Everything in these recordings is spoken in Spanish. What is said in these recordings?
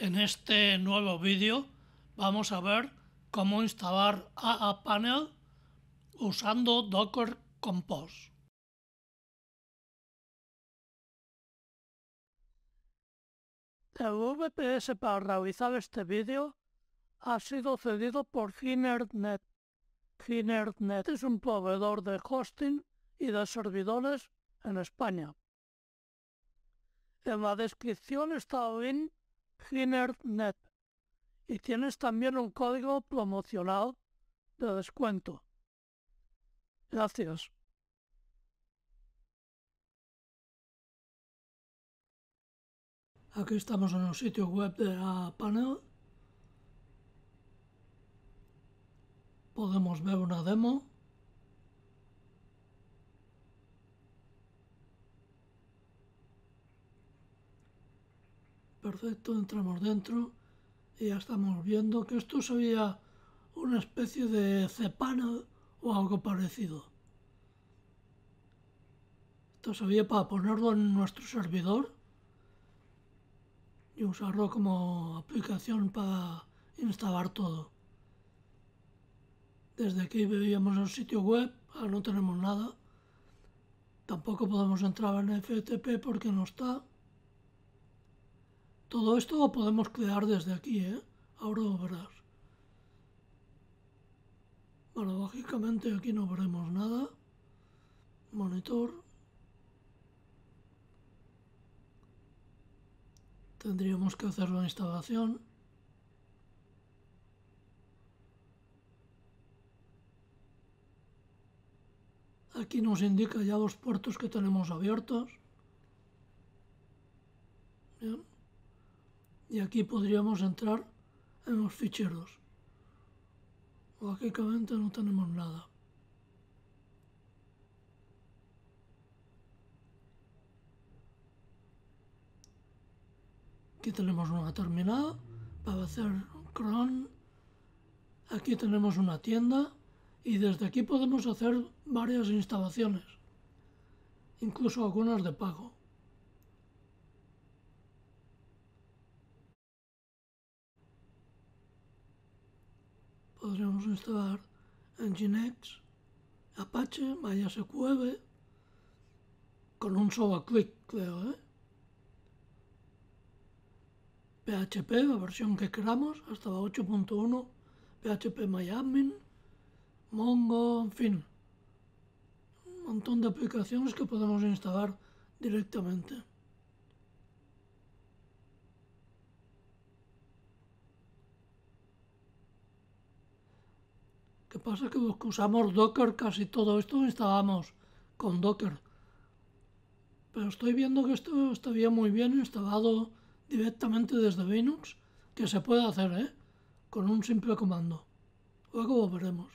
En este nuevo vídeo vamos a ver cómo instalar AAPanel usando Docker Compose. El VPS para realizar este vídeo ha sido cedido por Ginernet. Ginernet es un proveedor de hosting y de servidores en España. En la descripción está el link Net y tienes también un código promocional de descuento. Gracias. Aquí estamos en el sitio web de la panel. Podemos ver una demo. perfecto, entramos dentro y ya estamos viendo que esto sería una especie de cepana o algo parecido. Esto sería para ponerlo en nuestro servidor y usarlo como aplicación para instalar todo. Desde aquí veíamos el sitio web, ahora no tenemos nada. Tampoco podemos entrar en FTP porque no está. Todo esto lo podemos crear desde aquí, ¿eh? Ahora lo verás. Bueno, lógicamente aquí no veremos nada. Monitor. Tendríamos que hacer la instalación. Aquí nos indica ya los puertos que tenemos abiertos. y aquí podríamos entrar en los ficheros. Lógicamente no tenemos nada. Aquí tenemos una terminal para hacer cron. Aquí tenemos una tienda y desde aquí podemos hacer varias instalaciones, incluso algunas de pago. podríamos instalar Nginx, Apache, MySQL, con un solo clic, creo, ¿eh? PHP, la versión que queramos, hasta la 8.1, PHP MyAdmin, Mongo, en fin. Un montón de aplicaciones que podemos instalar directamente. pasa que usamos Docker casi todo esto instalamos con Docker. Pero estoy viendo que esto estaría muy bien instalado directamente desde Linux, que se puede hacer, ¿eh? Con un simple comando. Luego veremos.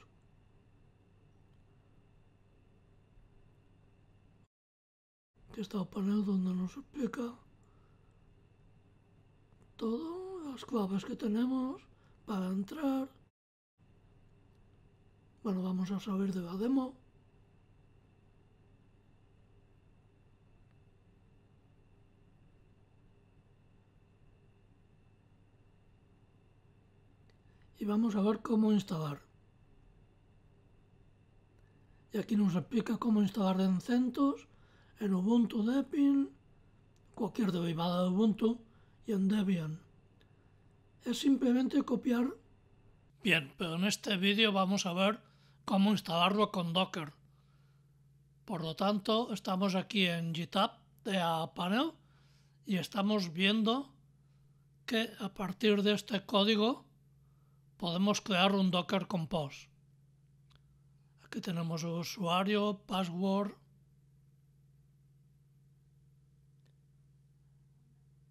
Aquí está el panel donde nos explica todo, las claves que tenemos para entrar, bueno, vamos a saber de la demo. Y vamos a ver cómo instalar. Y aquí nos explica cómo instalar en CentOS, en Ubuntu Debian, cualquier derivada de Ubuntu y en Debian. Es simplemente copiar. Bien, pero en este vídeo vamos a ver cómo instalarlo con Docker. Por lo tanto, estamos aquí en GitHub de Panel y estamos viendo que a partir de este código podemos crear un Docker Compose. Aquí tenemos usuario, password.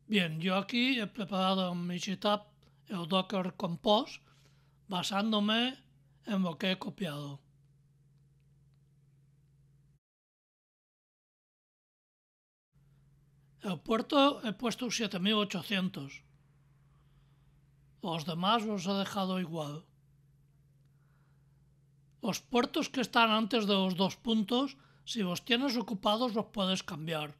Bien, yo aquí he preparado en mi GitHub el Docker Compose basándome en vad que he copiado. El puerto he puesto 7800. Os demás los he dejado igual. Os puertos que están antes de los dos puntos, si los tienes ocupados los puedes cambiar.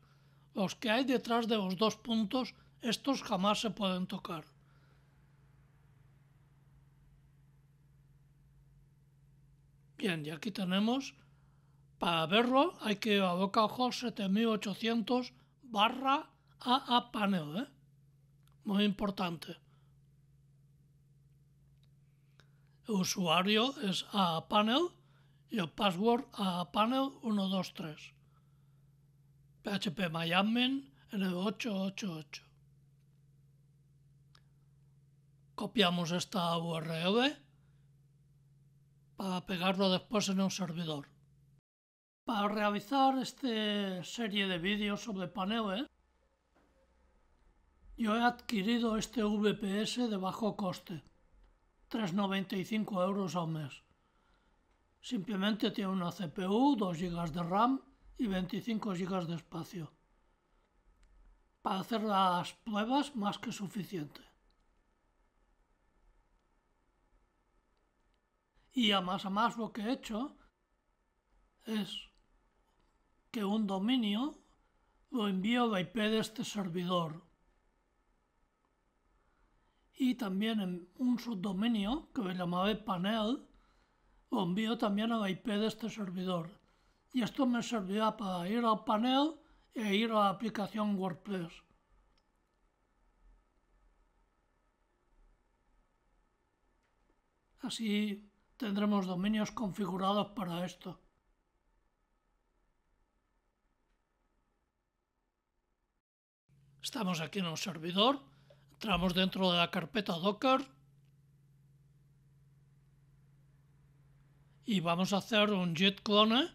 Los que hay detrás de los dos puntos, estos jamás se pueden tocar. Bien, y aquí tenemos, para verlo hay que ir a ojo 7800 barra a panel, ¿eh? Muy importante. El usuario es a panel y el password a panel 123. PHP Miami en el 888. Copiamos esta URL para pegarlo después en un servidor. Para realizar esta serie de vídeos sobre paneles, yo he adquirido este VPS de bajo coste, 3,95 euros al mes. Simplemente tiene una CPU, 2 GB de RAM y 25 GB de espacio. Para hacer las pruebas más que suficiente. Y a más a más lo que he hecho es que un dominio lo envío a la IP de este servidor. Y también en un subdominio que me llamaba panel lo envío también a IP de este servidor. Y esto me servirá para ir al panel e ir a la aplicación WordPress. Así Tendremos dominios configurados para esto. Estamos aquí en un servidor, entramos dentro de la carpeta Docker y vamos a hacer un git clone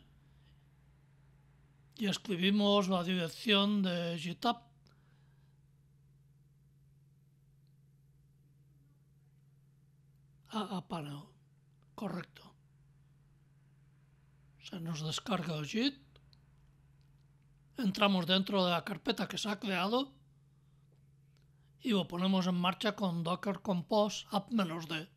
y escribimos la dirección de GitHub. Ah, ah, a, a Correcto. Se nos descarga el JIT. Entramos dentro de la carpeta que se ha creado y lo ponemos en marcha con docker compose app-d.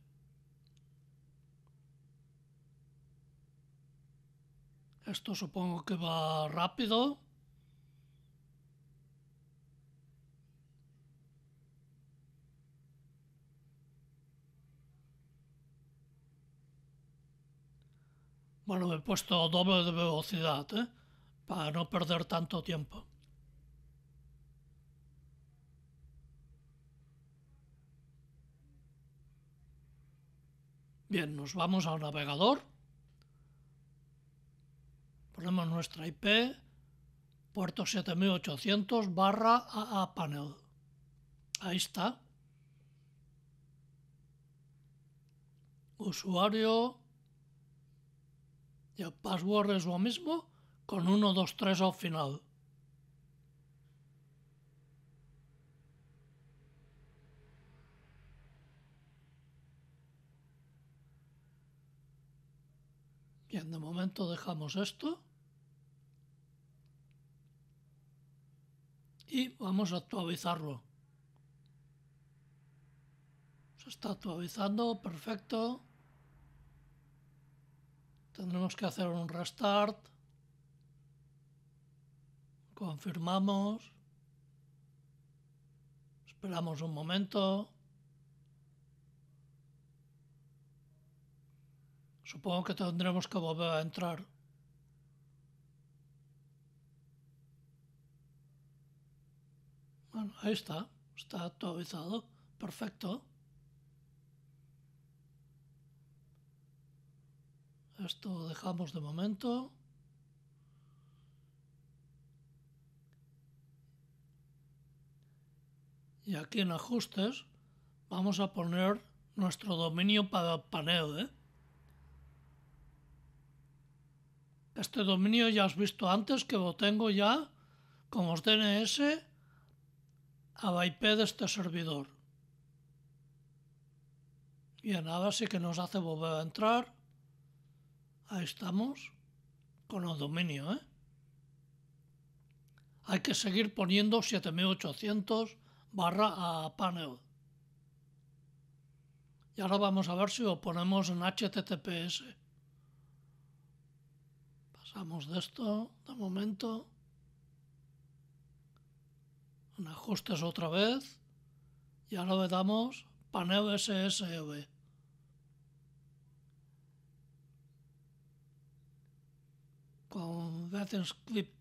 Esto supongo que va rápido. Bueno, he puesto doble de velocidad, ¿eh? Para no perder tanto tiempo. Bien, nos vamos al navegador. Ponemos nuestra IP, puerto 7800 barra panel Ahí está. Usuario, el password es lo mismo con 1, 2, 3 al final. Bien, de momento dejamos esto. Y vamos a actualizarlo. Se está actualizando, perfecto. Tendremos que hacer un restart. Confirmamos. Esperamos un momento. Supongo que tendremos que volver a entrar. Bueno, ahí está. Está actualizado. Perfecto. Esto lo dejamos de momento. Y aquí en ajustes vamos a poner nuestro dominio para panel. ¿eh? Este dominio ya has visto antes que lo tengo ya como DNS a la IP de este servidor. Bien, ahora sí que nos hace volver a entrar. Ahí estamos con el dominio, ¿eh? Hay que seguir poniendo 7800 barra a panel. Y ahora vamos a ver si lo ponemos en HTTPS. Pasamos de esto de momento. En ajustes otra vez. Y ahora le damos panel SSV. con script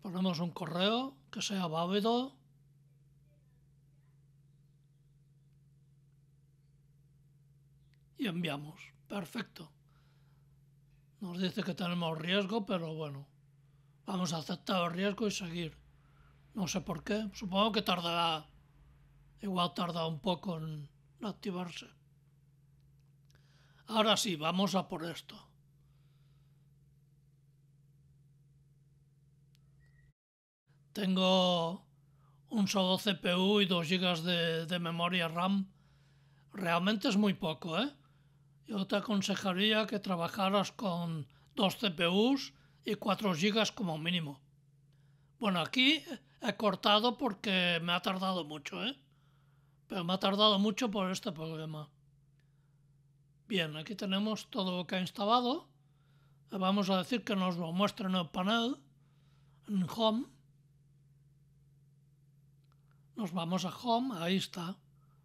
Ponemos un correo que sea válido. Y enviamos. Perfecto. Nos dice que tenemos riesgo, pero bueno. Vamos a aceptar el riesgo y seguir. No sé por qué. Supongo que tardará. Igual tarda un poco en activarse. Ahora sí, vamos a por esto. Tengo un solo CPU y 2 GB de, memoria RAM. Realmente es muy poco, ¿eh? Yo te aconsejaría que trabajaras con dos CPUs y 4 GB como mínimo. Bueno, aquí he cortado porque me ha tardado mucho, ¿eh? Pero me ha tardado mucho por este problema. Bien, aquí tenemos todo lo que ha instalado. Vamos a decir que nos lo muestre en el panel, en Home. Nos vamos a Home, ahí está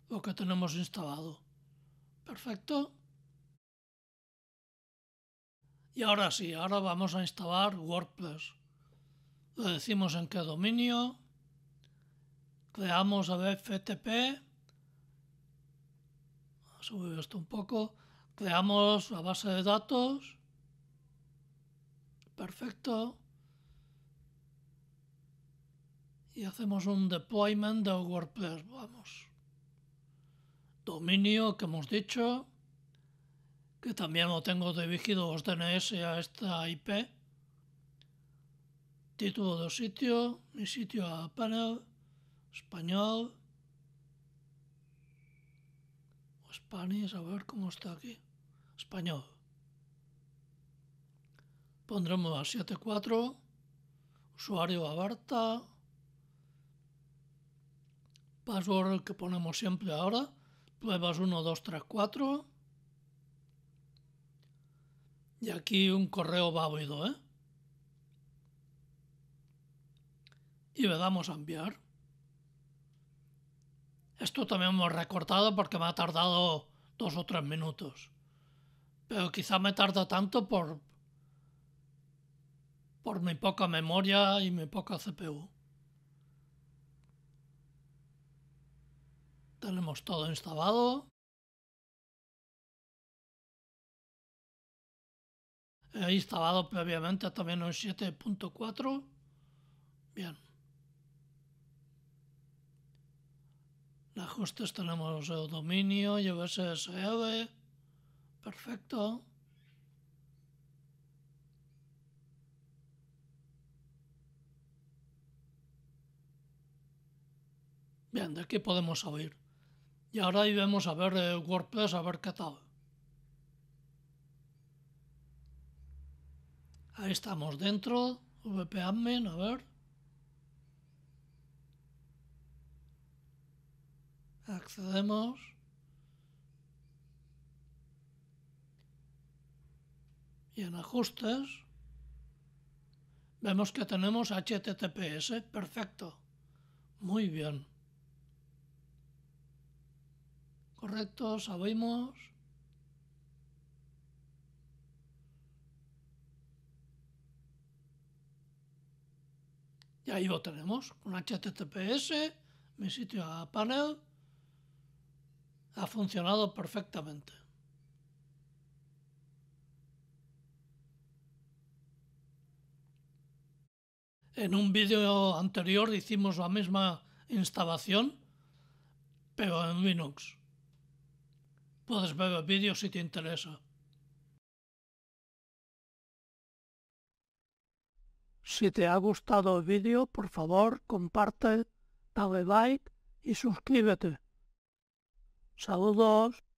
lo que tenemos instalado. Perfecto. Y ahora sí, ahora vamos a instalar WordPress. Le decimos en qué dominio. Creamos el FTP. Subir esto un poco. Creamos la base de datos. Perfecto. y hacemos un deployment de WordPress, vamos. Dominio que hemos dicho, que también lo tengo dirigido los DNS a esta IP. Título de sitio, mi sitio a panel, español, o Spanish, a ver cómo está aquí, español. Pondremos a 74, usuario Abarta, password que ponemos siempre ahora, pruebas 1, 2, 3, 4. Y aquí un correo va oído, ¿eh? Y le damos a enviar. Esto también hemos recortado porque me ha tardado dos o tres minutos. Pero quizá me tarda tanto por, por mi poca memoria y mi poca CPU. tenemos todo instalado. He instalado previamente también un 7.4. Bien. en ajustes tenemos el dominio y Perfecto. Bien, de aquí podemos abrir. Y ahora iremos a ver el eh, WordPress a ver qué tal. Ahí estamos dentro, vp-admin, a ver. Accedemos. Y en ajustes vemos que tenemos HTTPS, perfecto. Muy bien. Correcto, sabemos. Y ahí lo tenemos, con HTTPS, mi sitio a panel. Ha funcionado perfectamente. En un vídeo anterior hicimos la misma instalación, pero en Linux. Podes ver o vídeo se te interesa. Si te ha gustado el vídeo, por favor, comparte, dale like y suscríbete. Saludos.